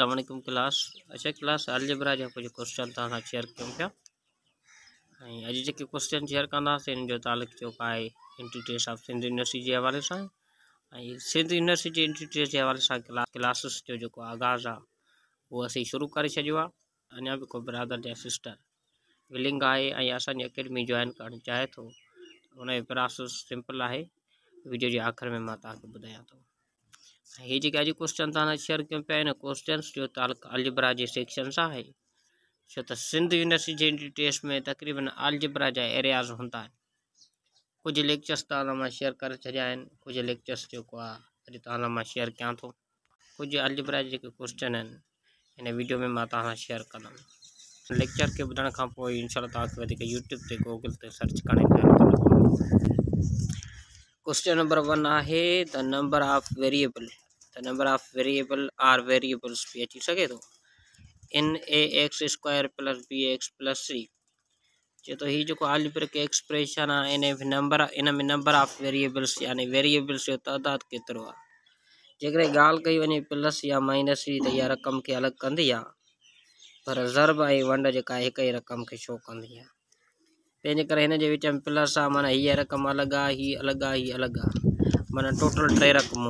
असलकुम क्लास अच्छा class algebra जो कुझु क्वेश्चन तेयर क्यों शेयर अज पिया क्वेश्चन शेयर कंदासीं इन जो तालुक जेको आहे एंट्री ऑफ सिंध यूनिवर्सिटी के हवाले से सिंध यूनिवर्सिटी के एंट्री के जे हवाले सां क्लासिस जो जेको आगाज़ आ वो अस शुरू कर अना भी अञा बि को ब्रादर या सिस्टर विलिंग है ऐं अकेडमी जॉइन करणु चाहे तो उन प्रोसेस सिंपल है वीडियो के आख़िर में मां तव्हांखे तो हेजे क्या क्वेश्चन था शेयर क्यों पे ना क्वेश्चन जो अलजबरा जे सेक्शन से है छो तो सिंध यूनिवर्सिटी टेस्ट में तकरीबन अलजबरा जहाँ एरियाज हूँ कुछ लेक्चर्स तव्हां शेयर कर छाया कुछ लेक्चर्स जेको शेयर क्या तो कुछ अलजबरा जो क्वेश्चन इन वीडियो में मां शेयर कंदुमि लेक्चर के बुध का पोइ यूट्यूब से गूगल से सर्च कर क्वेश्चन नंबर वन है the number of variable the number of variable are variables भी अची सघे थो इन a x square plus b x plus c चए थो हीउ जेको आलिब्रिक एक्सप्रेशन आहे इन नंबर इन में नंबर ऑफ वेरिएबल्स यानी तो वेरिएबल्स जो तादादु केतिरो आहे जेकॾहिं ॻाल्हि कई वञे प्लस या माइनस जी त रक़म खे अलॻि कंदी पर ज़रब ए वंड जेका आहे हिक रक़म खे शो कंदी आहे तंहिंजे करे प्लस आहे माना हीअ रक़म अलॻि आहे हीअ अलॻि आहे हीअ अलॻि आहे मन टोटल टे रक़म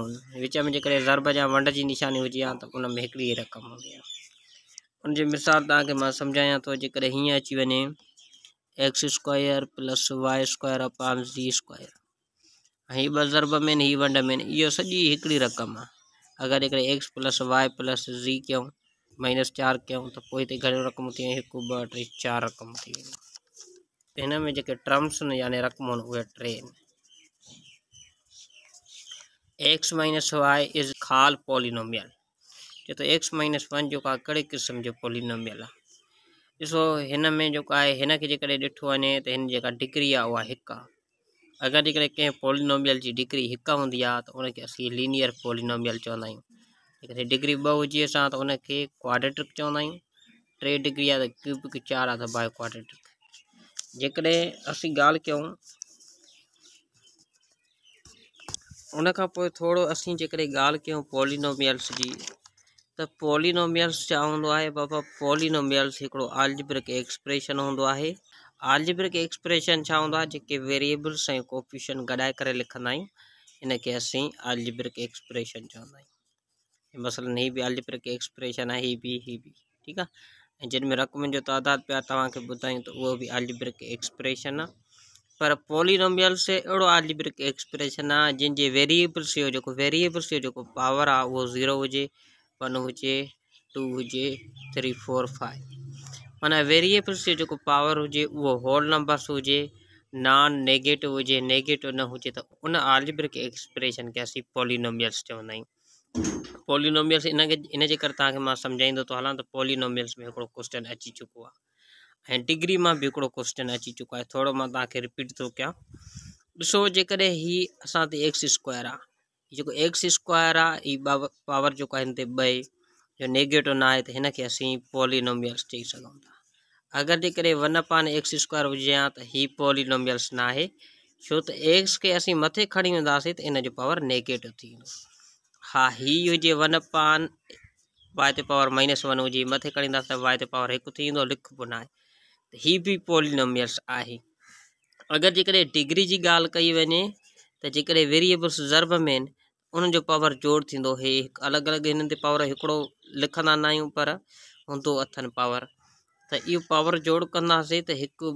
विच में जेकॾहिं ज़रब या वंड की निशानी हुई हा त उन रक़म हूंदी आहे मिसाल तक समझाया तो थो जेकॾहिं अची वे x square plus y square upon z square हि ॿ ज़रब में हि वंड में यो सजी एक रक़म आ अगर जो x plus y plus z क्यों माइनस चार क्यों तो पोइ रक़म थी एक बे चार रक़म थी इनमें में टर्म्स आहिनि यानी रक़म उ टे एक्स माइनस वाई इज खाल पोलिनोमियल जो तो एक्स माइनस वन जो कड़े क़िस्म जो पोलिनोमियल आहे ॾिसो में जो आहे हिन खे जेकॾहिं डिग्री आहे उहा हिकु आहे पोलिनोमियल की डिग्री एक होंगी तो उनके उनखे लीनियर पोलिनोमियल चवंदा जैसे डिग्री ब हुजे तो उनके क्वाड्रेटिक चवंदा टे डिग्री आ क्यूबिक चार आ त बाए क्वाड्रेटिक जेकॾहिं असीं उनखां पोइ थोरो असीं जेकॾहिं ॻाल्हि कयूं पॉलिनोमियल्स जी त पॉलिनोमियल्स छा बाबा पॉलिनोमियल्स आलजिब्रिक एक्सप्रेशन हों आलजिब्रिक एक्सप्रेशन हों के वेरिएबल्स ऐं कॉपिशन गॾाए कर लिखा आहियूं इनखे असीं आलजिब्रिक एक्सप्रेशन चवे मसलन हि भी आलजिब्रिक एक्सप्रेशन है हि भी हि भी ठीक है जिनमें जिन में रक़म जो तादाद पे तक ॿुधायूं तो वह भी आलजिब्रिक एक्सप्रेशन है पर पोलिनोमियल से अड़ो आलिब्रिक एक्सप्रेशन आ जिन वेरिएबल्स जो जेको वेरिएबल्स जो पावर आ वो ज़ीरो हुए वन हु टू हु थ्री फोर फाइव माना वेरिएबल्स जो पावर हो होल नंबर्स हो नॉन नेगेटिव हुजे नेगेटिव न हो तो उन आलिब्रिक एक्सप्रेशन के अस पोलिनोमियल्स चवंदा आहियूं पोलिनोमियल्स इन इन जे करे तव्हांखे मां पोलिनोमियल्स तो तो में क्वेश्चन अची चुको है ऐं डिग्री मां बि हिकिड़ो क्वेश्चन अची चुको आहे थोरो मां तव्हांखे रिपीट थो तो कयां ॾिसो जेकॾहिं हीउ असां ते एक्स स्क्वायर आहे जेको एक्स स्क्वायर आहे हीउ पावर पावर जेको आहे हिन ते ॿ जो नेगेटिव न आहे त हिनखे असीं पॉलिनोमियल्स चई सघूं था अगरि जेकॾहिं वन पान एक्स स्क्वायर हुजे हा त हीउ पॉलिनोमियल्स न आहे छो त एक्स खे असीं मथे खणी वेंदासीं त इन जो पावर नेगेटिव थी वेंदो हा हीउ हुजे वन पान वाए ते पावर माइनस वन हुजे मथे खणी ईंदासीं त वाए ते पावर हिकु थी वेंदो लिखिबो न आहे ही भी पॉलिनोमियस है अगर जेकॾहिं डिग्री जी ॻाल्हि कई वञे त जेकॾहिं वेरिएबल्स ज़र्ब में उन उन्हनि जो पावर जोड़ थींदो हे अलॻि अलॻि पावर एक लिखा ना पर हूंदो अथनि पावर तो यो पावर जोड़ कंदासीं त हिकु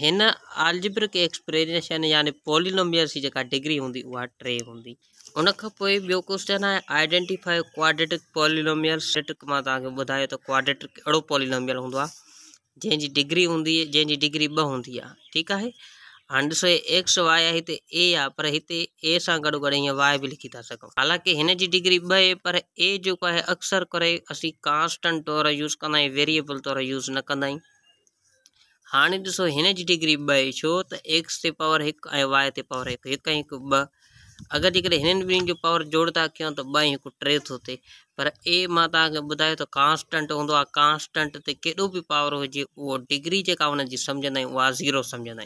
ॿ आलजिब्रिक एक्सप्रेशन यानी पोलिनोमियल्स जी डिग्री होंगी उहा टे होंगी उनखां पोइ ॿियो क्वेश्चन आहे आइडेंटिफाई क्वाड्रेटिक पोलिनोमियल सेटिक मां तव्हांखे ॿुधायो त क्वाड्रेटिक अहिड़ो पोलिनोमियल जैसी डिग्री होंगी है जैसी डिग्री ॿ हूंदी आहे ठीकु आहे हाणे ॾिसो एक्स वाए है हिते ए आ पर इतने ए से गॾो गॾु हीअं वाए भी लिखी था सकूँ हालांकि हिन जी डिग्री ब है पर ए जो है अक्सर कर असीं कॉन्स्टेंट तौर यूज़ कंदा वेरिएबल तौर यूज़ न कंदा हाँ ऐसो ॾिसो जी डिग्री ब आहे छो तो एक्स ते पावर एक ऐं वाए पावर एक एक ब अगर अगरि जेकॾहिं हिननि जो पावर जोड़ता क्यों तो त टे थो थिए पर ए मां तव्हांखे ॿुधायो त कांस्टेंट हूंदो आहे कांस्टेंट पावर हो डिग्री जो हुनजी सम्झंदा ज़ीरो सम्झंदा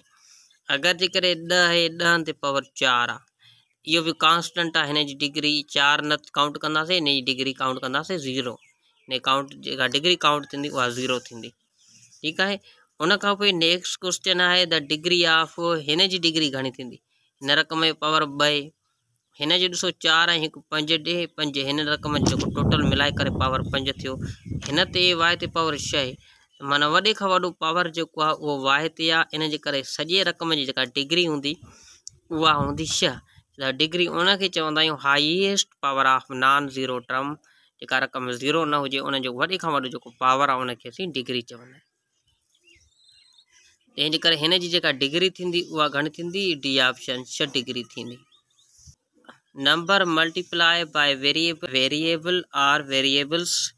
अगर अगरि जेकॾहिं ॾह पावर चार आहे इहो बि कांस्टेंट आहे डिग्री चारि न काउंट कंदासीं हिन डिग्री काउंट कंदासीं ज़ीरो काउंट जेका डिग्री काउंट थींदी उहा ज़ीरो ठीक है उनका नेक्स्ट क्वेश्चन है द डिग्री ऑफ इन डिग्री घणी थींदी हिन रक़म पावर ॿ इन जे ॾिसो चारि ऐं पंज ॾे पंज हिन रक़म जेको टोटल मिलाए कर पावर पंज थियो हिन ते वाए पावर छह माना वे खां वॾो पावर जो आहे उहो वाए ते आहे इन जे करे रक़म की जेका डिग्री होंगी उहा हूंदी छह डिग्री उनखे चवंदा highest power of non zero term जेका रक़म ज़ीरो न हुजे उनजो वॾे खां वॾो जेको पावर आहे डिग्री चवंदा आहियूं तंहिंजे डिग्री थी उहा घणी थी डी ऑप्शन छह डिग्री थी number multiplied by variable variable or variables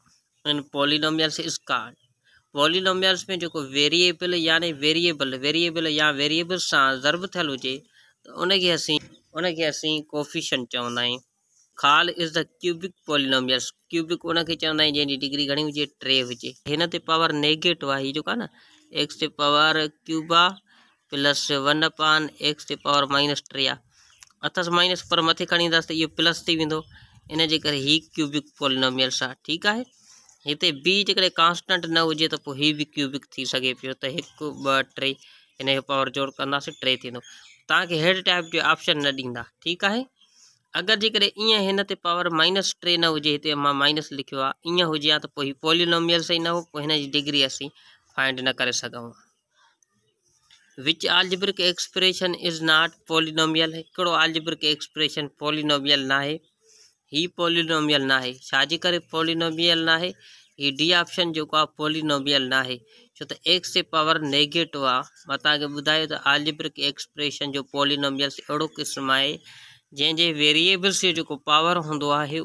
in polynomials is called polynomials में जो वेरिएबल यानी वेरिएबल वेरिएबल या वेरिएबल से जरब थियल हुजे त उनखे असीं उनखे कोफिशन चवंदा खाल is the cubic polynomials cubic उनखे चवंदा जैसे डिग्री घणी हुए टे हुजे हिन पावर नेगेटिव है हीअ जेको ना एक्स ते पावर क्यूबा प्लस वन अपान एक्स ते पावर माइनस टे आ अथसि माइनस पर मथे खड़ी ईंदासीं तो ये प्लस थी इन जे ही क्यूबिक पॉलिनोमियल्स ठीक है इतने बी जेकॾहिं कॉन्स्टेंट न हुजे त ही बि क्यूबिक थी सघे पियो त हिकु ॿ टे हिन जो पावर जोड़ कंदासीं टे थींदो टाइप जो ऑप्शन न डींदा ठीक है अगर जेकॾहिं ईअं हिन पावर माइनस टे न हो माइनस लिखो आहे ईअं हुजे हा त ही पॉलिनोमियल्स ई न हो डिग्री असीं फाइंड न कर सघूं which algebraic expression is not polynomial है आलजिब्रिक एक्सप्रेशन पॉलिनोमियल है ही पॉलिनोमियल है छाजे करे पॉलिनोमियल है ही डी ऑप्शन जो आहे पॉलिनोमियल है छो तो एक्स से पावर नेगेटिव आहे मां तव्हांखे आलजिब्रिक एक्सप्रेशन जो पॉलिनोमियल अड़ो क़िस्म है जंहिंजे वेरिएबल्स जो पावर हों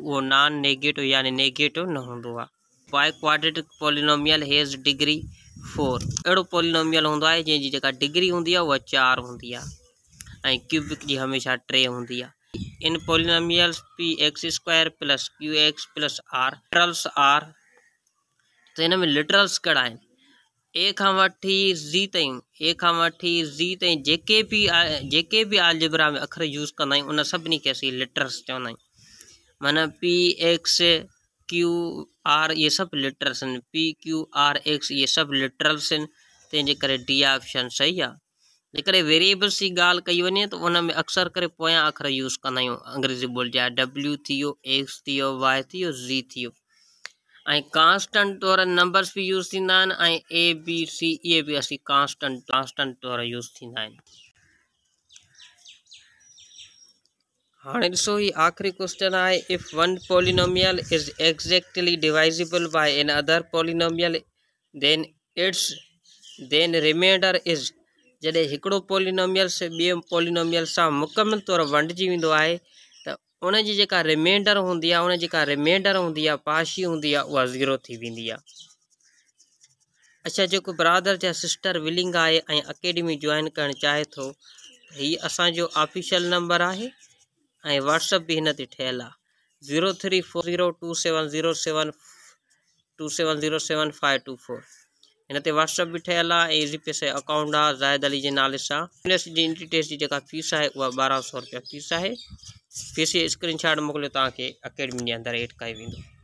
वो नॉन नेगेटिव यानी नेगेटिव न हूंदो आहे quadratic polynomial has degree four अड़ो पोलिनोमियल हों जी जेका डिग्री होंगी वह चार होंगी क्यूबिक जी हमेशा टे होंगी in polynomials p x square plus q x plus r literals are तो इनमें में लिटरल्स कड़ा आहिनि ए का वी ज़ी ताईं ए का वी ज़ी ताईं जेके बि जेके आलजिब्रा में अख़र यूज़ कंदा आहियूं उन सभिनी खे literals p x q r ই সব literals p q r x ই সব লিটারালস তে করে ডি অপশন সঠিক নিকরে ভেরিয়েবল সি গাল কই বনি তো انہে মে اکثر করে পয়া اخر ইউজ করায়ু ইংরেজি بول যা ডব্লিউ থিও এক্স থিও ওয়াই থিও জি থিও আই কনস্ট্যান্ট তোর নাম্বারস ভি ইউজ থিনান আই a b c a a ভি কনস্ট্যান্ট কনস্ট্যান্ট তোর ইউজ থিনান हाँ ये आखिरी क्वेश्चन है if one polynomial is exactly divisible by another polynomial then its then remainder is जॾहिं हिकिड़ो पोलिनोमियल से बे पोलिनोमियल से मुकमल तौर वंडिजी वेंदो आहे त उनजी जेका रिमाइंडर हूंदी आहे उन रिमाइंडर हूंदी पाशी होंगी आहे ज़ीरो अच्छा जेको ब्रादर जा सिस्टर विलिंग आए अकेडमी जॉइन करणु चाहे थो हीउ असांजो ऑफिशियल नंबर है व्हाट्सअप भी नहीं ठेला zero three four zero two seven zero seven two seven zero seven five two four इनते व्हाट्सअप भी ठेल जीपे से अकाउंट आ जायद अली के नाले से इंट्रीटेस की फीस है वह बारह सौ रुपया फीस है फीस स्क्रीनशॉट मोकलो तक अकेडमी के अंदर हेठ कई वो